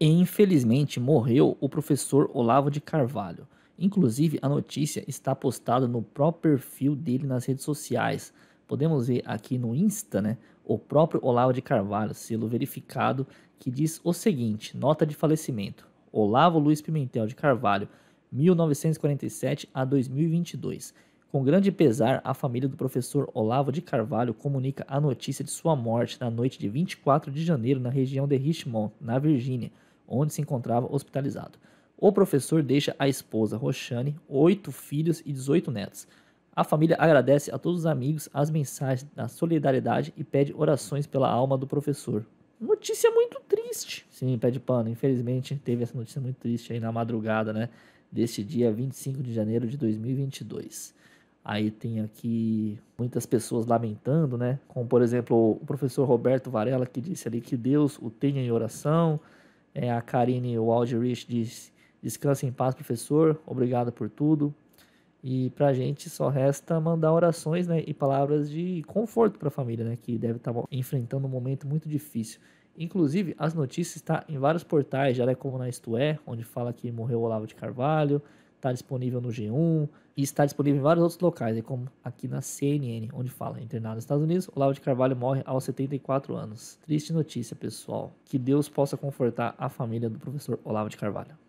E infelizmente morreu o professor Olavo de Carvalho. Inclusive, a notícia está postada no próprio perfil dele nas redes sociais. Podemos ver aqui no Insta, né? O próprio Olavo de Carvalho, selo verificado, que diz o seguinte: nota de falecimento. Olavo Luiz Pimentel de Carvalho, 1947 a 2022. Com grande pesar, a família do professor Olavo de Carvalho comunica a notícia de sua morte na noite de 24 de janeiro na região de Richmond, na Virgínia onde se encontrava hospitalizado. O professor deixa a esposa Roxane, oito filhos e 18 netos. A família agradece a todos os amigos as mensagens da solidariedade e pede orações pela alma do professor. Notícia muito triste. Sim, pé de pano. Infelizmente, teve essa notícia muito triste aí na madrugada, né? Deste dia 25 de janeiro de 2022. Aí tem aqui muitas pessoas lamentando, né? Como, por exemplo, o professor Roberto Varela, que disse ali que Deus o tenha em oração. É, a Karine Waldrich diz: descanse em paz, professor. Obrigado por tudo. E para a gente só resta mandar orações né, e palavras de conforto para a família, né, que deve estar tá enfrentando um momento muito difícil. Inclusive, as notícias estão tá em vários portais, já é como na Isto É, onde fala que morreu o Olavo de Carvalho, está disponível no G1 e está disponível em vários outros locais, é como aqui na CNN, onde fala internado nos Estados Unidos, Olavo de Carvalho morre aos 74 anos. Triste notícia, pessoal. Que Deus possa confortar a família do professor Olavo de Carvalho.